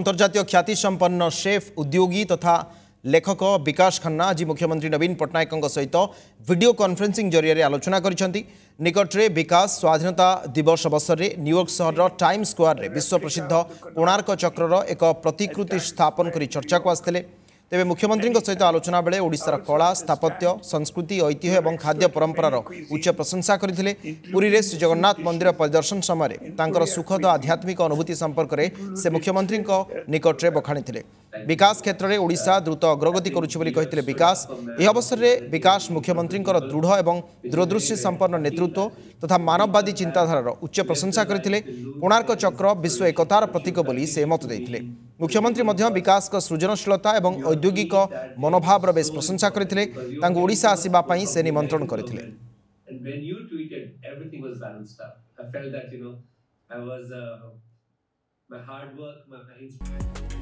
আন্তর্জাতীয় খ্যাতি সম্পন্ন শেফ উদ্যোগী তথা লেখক বিকাশ খান্না আজ মুখ্যমন্ত্রী নবীন পট্টনায়কঙ্ সহিত ভিডিও কনফরেন্সিং জরিয়ে আলোচনা করেছেন নিকটে বিকাশ স্বাধীনতা দিবস অবসরের নিউইয়র্ক সহর টাইম স্কোয়ারে বিশ্বপ্রসিদ্ধ কোণার্ক চক্রর এক প্রতিকৃতি স্থাপন করে চর্চা আসলে તેમે મુખ્યમંત્રીકો સહિત આલોચના બેલે ઓડિસા રા કોલા સ્થાપત્ય સંસ્કૃતિ અયતિહ અને ખાદ્ય પરંપરાર ઉચ્ચ પ્રશંસા કરી થિલે પુરી રે જગન્નાથ મંદિર પર દર્શન સમરે તાંગર સુખત આધ્યાત્મિક અનુભૂતિ સંપર્કરે સે મુખ્યમંત્રીકો નિકટરે બખાણી થિલે વિકાસ ક્ષેત્રરે ઓડિસા દૃત અગરોગતિ કરુછે બોલી કહી થિલે વિકાસ એ અવસરરે વિકાસ મુખ્યમંત્રીકો દૃઢ અને દ્રદૃષ્ટિ સંપર્ણ નેતૃત્વ તથા માનવવાદી ચિંતાધારાર ઉચ્ચ પ્રશંસા કરી થિલે પુણાર્ક ચક્ર વિશ્વ એકતાર પ્રતીક બોલી સે મત દેઈ થિલે মুখ্যমন্ত্রী মধ্য বিকাশ সৃজনশীলতা এবং ঔদ্যোগিক মনোভাবর বেশ প্রশংসা করে তাঁকু ওড়শা আসবা সে নিমন্ত্রণ করে uh, My hard work, my